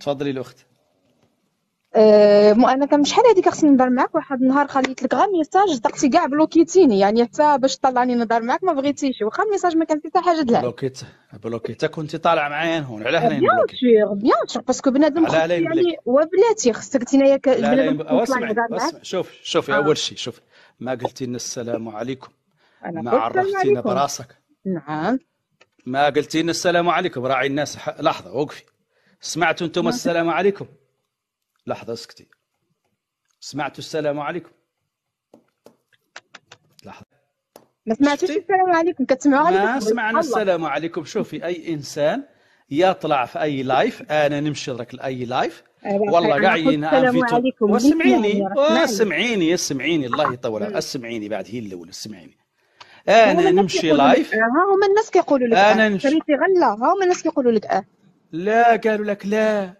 تفضلي الاخت أه، مو انا كان شحال هذيك خصني نهضر معاك واحد النهار خليت لك غا ميساج طقتي كاع بلوكيتيني يعني حتى باش طلعني نهضر معاك ما بغيتيش واخا الميساج ما كان فيه حتى حاجه دلعب بلوكيت بلوكيت كنت طالعه معايا هون على حنين بيان سور بيان سور باسكو بنادم يعني وبلاتي خصك تنايا بنادم شوف شوفي آه. اول شيء شوفي ما قلتي لنا السلام عليكم ما عرفتينا براسك نعم ما قلتي لنا السلام عليكم راعي الناس لحظه وقفي سمعتوا انتم السلام عليكم لحظه اسكتي سمعتوا السلام عليكم لحظه ما سمعتوش السلام عليكم كتسمعوا عليكم ما سمعنا السلام عليكم شوفي اي انسان يطلع في اي لايف انا نمشي لك لاي لايف والله كاع انفيتو واسمعيني يعني، واسمعيني اسمعيني الله آه. يطول اسمعيني بعد هي الاول اسمعيني انا نمشي لايف آه، ها هما الناس كيقولوا لك انا نمشي غلا ها هما الناس كيقولوا لك اه لا قالوا لك لا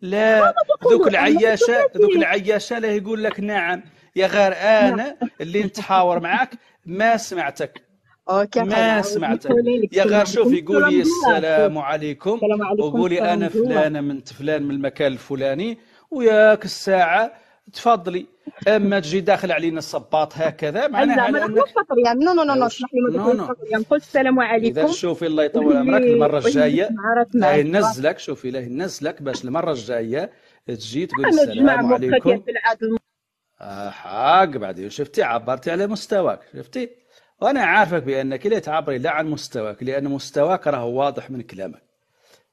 لا ذوك العياشة ذوك إيه. العياشة لا يقول لك نعم يا غير انا نعم. اللي نتحاور معاك ما سمعتك ما سمعتك يا غير شوف يقول لي السلام عليكم وقولي انا فلانه من فلان من المكان الفلاني وياك الساعه تفضلي اما تجي داخل علينا الصباط هكذا معناها لا ما نقولش فطريان نو نو نو أيوة. اسمح لي ما نقولش فطريان يعني قلت السلام عليكم اذا شوفي الله يطول عمرك المره الجايه هاي نزلك شوفي راهي نزلك باش المره الجايه تجي تقول السلام عليكم حق بعدين شفتي عبرتي على مستواك شفتي وانا عارفك بانك لا تعبري لا عن مستواك لان مستواك راه واضح من كلامك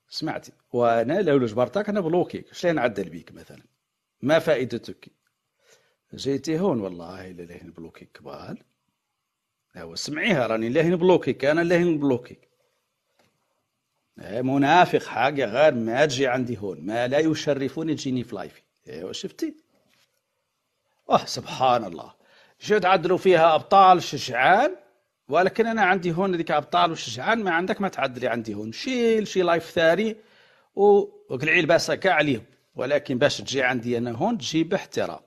سمعتي وانا لو جبرتك انا بلوكيك شلون نعدل بيك مثلا ما فائدتك جيتي هون والله الا لهين بلوكيك قبال هو سمعيها راني لهين كان انا لهين بلوكيك إيه، منافق حاجه غير ما تجي عندي هون ما لا يشرفني تجيني في لايفي ايوا شفتي اه سبحان الله شو عدلوا فيها ابطال شجعان ولكن انا عندي هون ذيك ابطال وشجعان ما عندك ما تعدلي عندي هون شيل شي لايف ثاني وقلعي الباسه كاع عليهم ولكن باش تجي عندي انا هون تجي باحترام